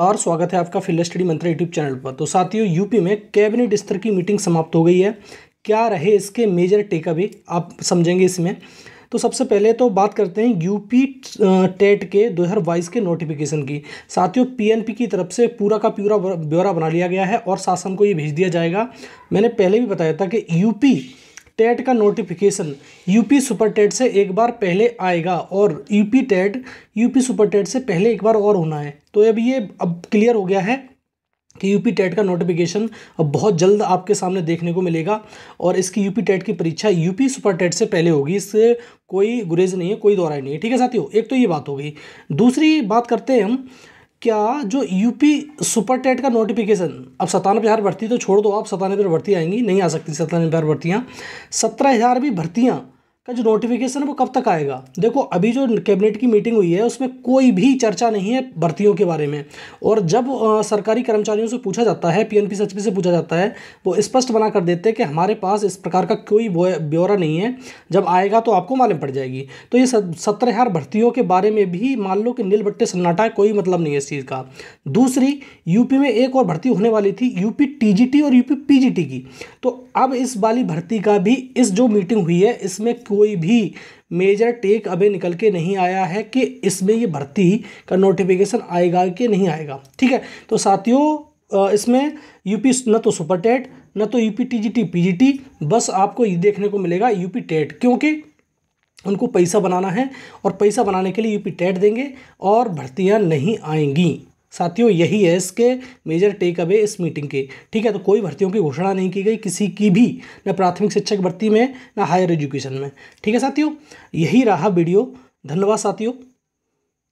नमस्कार स्वागत है आपका field study Mantra YouTube channel पर तो साथियों यूपी में कैबिनेट स्तर की मीटिंग समाप्त हो गई है क्या रहे इसके मेजर भी आप समझेंगे इसमें तो सबसे पहले तो बात करते हैं यूपी टेट के बाईस के नोटिफिकेशन की साथियों पीएनपी की तरफ से पूरा का पूरा ब्यौरा बना लिया गया है और शासन को ये भेज दिया जाएगा मैंने पहले भी बताया था कि यूपी टेट का नोटिफिकेशन यूपी सुपर टेट से एक बार पहले आएगा और UP TET UP super TET से पहले एक बार और होना है तो अब ये अब क्लियर हो गया है कि यूपी टेट का नोटिफिकेशन अब बहुत जल्द आपके सामने देखने को मिलेगा और इसकी यूपी टेट की परीक्षा यूपी सुपर टेट से पहले होगी इससे कोई गुरेज नहीं है कोई दोहराई नहीं है ठीक है साथियों एक तो ये बात हो गई दूसरी बात करते हैं हम क्या जो यूपी सुपर टेट का नोटिफिकेशन अब सतानवे हज़ार भर्ती तो छोड़ दो आप सतानवे हज़ार भर्ती आएंगी नहीं आ सकती सतानवे हज़ार भर्तियाँ सत्रह हज़ार भी भर्तियाँ का जो नोटिफिकेशन है वो कब तक आएगा देखो अभी जो कैबिनेट की मीटिंग हुई है उसमें कोई भी चर्चा नहीं है भर्तियों के बारे में और जब सरकारी कर्मचारियों से पूछा जाता है पीएनपी सचपी से पूछा जाता है वो स्पष्ट बना कर देते हैं कि हमारे पास इस प्रकार का कोई ब्यौरा नहीं है जब आएगा तो आपको मालूम पड़ जाएगी तो ये सत्रह हज़ार भर्तियों के बारे में भी मान लो कि नील बट्टे सन्नाटा है कोई मतलब नहीं है इस चीज़ का दूसरी यूपी में एक और भर्ती होने वाली थी यूपी टीजीटी और यूपी पीजीटी की तो अब इस वाली भर्ती का भी इस जो मीटिंग हुई है इसमें कोई भी मेजर टेक अबे निकल के नहीं आया है कि इसमें ये भर्ती का नोटिफिकेशन आएगा कि नहीं आएगा ठीक है तो साथियों इसमें यूपी न तो सुपर टेट न तो यूपी टीजीटी पीजीटी बस आपको ये देखने को मिलेगा यूपी टेट क्योंकि उनको पैसा बनाना है और पैसा बनाने के लिए यूपी टेट देंगे और भर्तियां नहीं आएंगी साथियों यही है इसके मेजर टेक अवे इस मीटिंग के ठीक है तो कोई भर्तियों की घोषणा नहीं की गई किसी की भी न प्राथमिक शिक्षक भर्ती में ना हायर एजुकेशन में ठीक है साथियों यही रहा वीडियो धन्यवाद साथियों